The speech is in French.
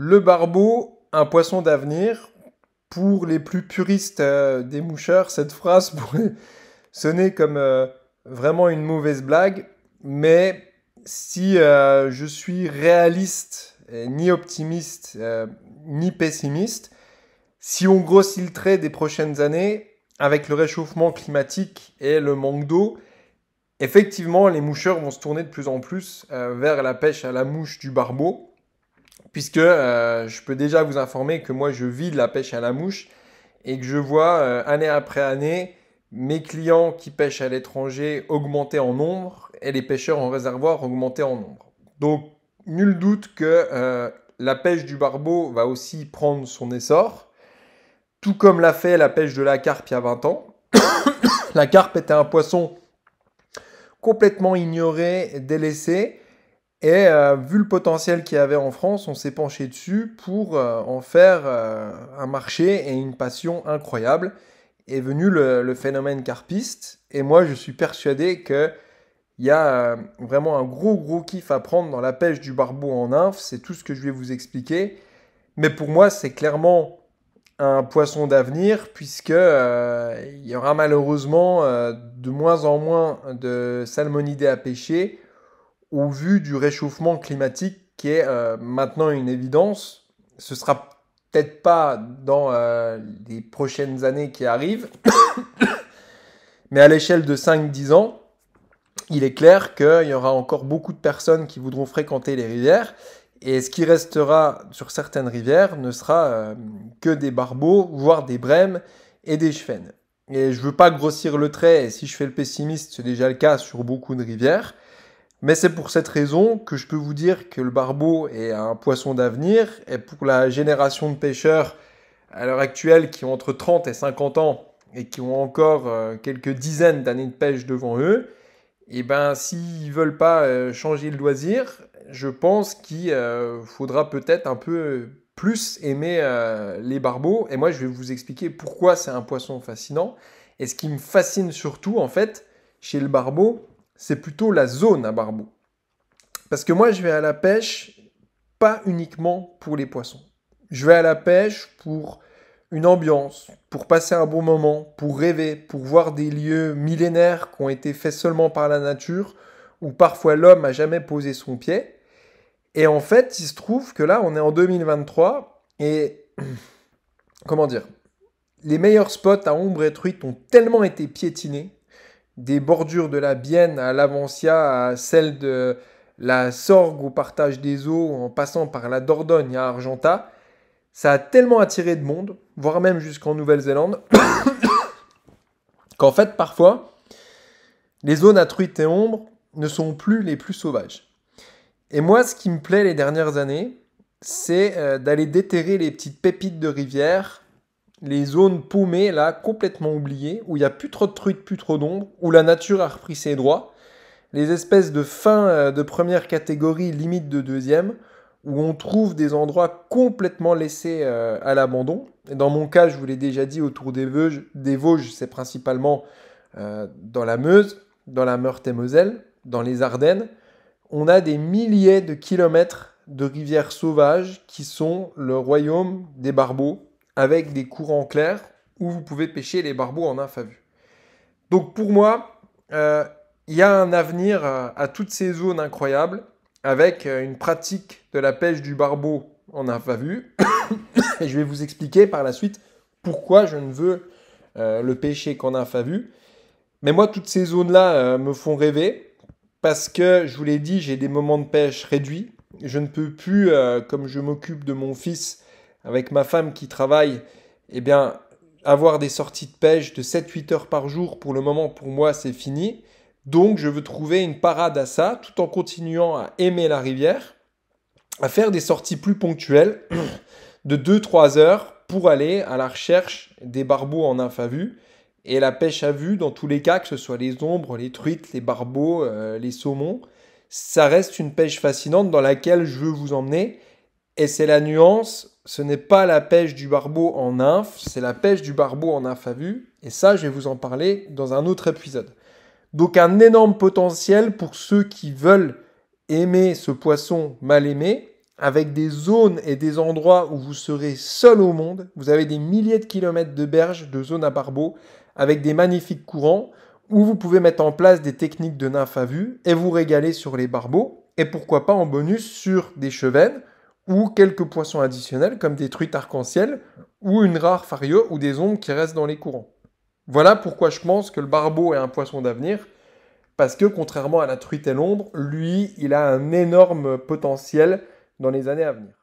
Le barbeau, un poisson d'avenir. Pour les plus puristes euh, des moucheurs, cette phrase pourrait sonner comme euh, vraiment une mauvaise blague, mais si euh, je suis réaliste, ni optimiste, ni pessimiste, si on grossit le trait des prochaines années, avec le réchauffement climatique et le manque d'eau, effectivement, les moucheurs vont se tourner de plus en plus vers la pêche à la mouche du barbeau puisque euh, je peux déjà vous informer que moi je vis de la pêche à la mouche et que je vois euh, année après année mes clients qui pêchent à l'étranger augmenter en nombre et les pêcheurs en réservoir augmenter en nombre. Donc nul doute que euh, la pêche du barbeau va aussi prendre son essor, tout comme l'a fait la pêche de la carpe il y a 20 ans. la carpe était un poisson complètement ignoré, délaissé, et euh, vu le potentiel qu'il y avait en France, on s'est penché dessus pour euh, en faire euh, un marché et une passion incroyable. Est venu le, phénomène carpiste. Et moi, je suis persuadé qu'il y a vraiment un gros gros kiff à prendre dans la pêche du barbeau en nymphe. C'est tout ce que je vais vous expliquer. Mais pour moi, c'est clairement un poisson d'avenir puisque il y aura malheureusement de moins en moins de salmonidés à pêcher au vu du réchauffement climatique qui est euh, maintenant une évidence, ce sera peut-être pas dans euh, les prochaines années qui arrivent, mais à l'échelle de 5-10 ans, il est clair qu'il y aura encore beaucoup de personnes qui voudront fréquenter les rivières. Et ce qui restera sur certaines rivières ne sera euh, que des barbeaux, voire des brèmes et des chevennes. Et je veux pas grossir le trait, et si je fais le pessimiste, c'est déjà le cas sur beaucoup de rivières. Mais c'est pour cette raison que je peux vous dire que le barbeau est un poisson d'avenir et pour la génération de pêcheurs à l'heure actuelle qui ont entre 30 et 50 ans et qui ont encore euh, quelques dizaines d'années de pêche devant eux, et eh ben s'ils veulent pas euh, changer le loisir, je pense qu'il euh, faudra peut-être un peu plus aimer les barbeaux et moi je vais vous expliquer pourquoi c'est un poisson fascinant et ce qui me fascine surtout en fait chez le barbeau, c'est plutôt la zone à Barbeau. Parce que moi, je vais à la pêche pas uniquement pour les poissons. Je vais à la pêche pour une ambiance, pour passer un bon moment, pour rêver, pour voir des lieux millénaires qui ont été faits seulement par la nature, où parfois l'homme n'a jamais posé son pied. Et en fait, il se trouve que là, on est en 2023 et comment dire, les meilleurs spots à ombre et truite ont tellement été piétinés des bordures de la Bienne à l'Avancia, à celle de la Sorgue au partage des eaux, en passant par la Dordogne à Argenta, ça a tellement attiré de monde, voire même jusqu'en Nouvelle-Zélande, qu'en fait, parfois, les zones à truites et ombres ne sont plus les plus sauvages. Et moi, ce qui me plaît les dernières années, c'est euh, d'aller déterrer les petites pépites de rivière les zones paumées, là, complètement oubliées, où il n'y a plus trop de truites, plus trop d'ombre, où la nature a repris ses droits, les espèces de fin euh, de première catégorie, limite de deuxième, où on trouve des endroits complètement laissés euh, à l'abandon. Dans mon cas, je vous l'ai déjà dit, autour des des Vosges c'est principalement euh, dans la Meuse, dans la Meurthe-et-Moselle, dans les Ardennes. On a des milliers de kilomètres de rivières sauvages qui sont le royaume des barbeaux, avec des courants clairs où vous pouvez pêcher les barbeaux en infavu. Donc pour moi, euh, il y a un avenir à toutes ces zones incroyables avec euh, une pratique de la pêche du barbeau en infavu. Et je vais vous expliquer par la suite pourquoi je ne veux euh, le pêcher qu'en infavu. Mais moi, toutes ces zones-là me font rêver parce que, je vous l'ai dit, j'ai des moments de pêche réduits. Je ne peux plus, comme je m'occupe de mon fils, avec ma femme qui travaille, eh bien, avoir des sorties de pêche de 7-8 heures par jour, pour le moment, pour moi, c'est fini. Donc, je veux trouver une parade à ça, tout en continuant à aimer la rivière, à faire des sorties plus ponctuelles de 2-3 heures pour aller à la recherche des barbeaux en infavu. Et la pêche à vue, dans tous les cas, que ce soit les ombres, les truites, les barbeaux, euh, les saumons, ça reste une pêche fascinante dans laquelle je veux vous emmener et c'est la nuance, ce n'est pas la pêche du barbeau en nymphe, c'est la pêche du barbeau en nymphe à vue, et ça je vais vous en parler dans un autre épisode. Donc un énorme potentiel pour ceux qui veulent aimer ce poisson mal aimé, avec des zones et des endroits où vous serez seul au monde. Vous avez des milliers de kilomètres de berges, de zones à barbeaux, avec des magnifiques courants, où vous pouvez mettre en place des techniques de nymphe à vue et vous régaler sur les barbeaux, et pourquoi pas en bonus sur des chevennes ou quelques poissons additionnels comme des truites arc-en-ciel ou une rare fario ou des ombres qui restent dans les courants. Voilà pourquoi je pense que le barbeau est un poisson d'avenir, parce que contrairement à la truite et l'ombre, lui, il a un énorme potentiel dans les années à venir.